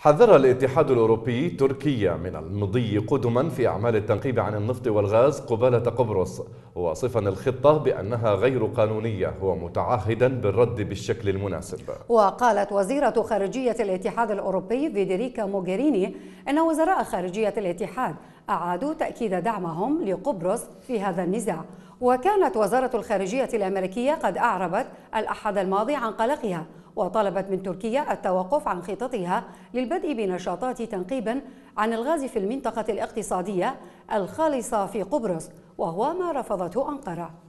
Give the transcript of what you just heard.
حذر الاتحاد الأوروبي تركيا من المضي قدما في أعمال التنقيب عن النفط والغاز قبالة قبرص واصفا الخطة بأنها غير قانونية ومتعهدا بالرد بالشكل المناسب وقالت وزيرة خارجية الاتحاد الأوروبي فيدريكا موغيريني أن وزراء خارجية الاتحاد أعادوا تأكيد دعمهم لقبرص في هذا النزاع وكانت وزارة الخارجية الأمريكية قد أعربت الأحد الماضي عن قلقها وطلبت من تركيا التوقف عن خططها للبدء بنشاطات تنقيب عن الغاز في المنطقة الاقتصادية الخالصة في قبرص وهو ما رفضته أنقرة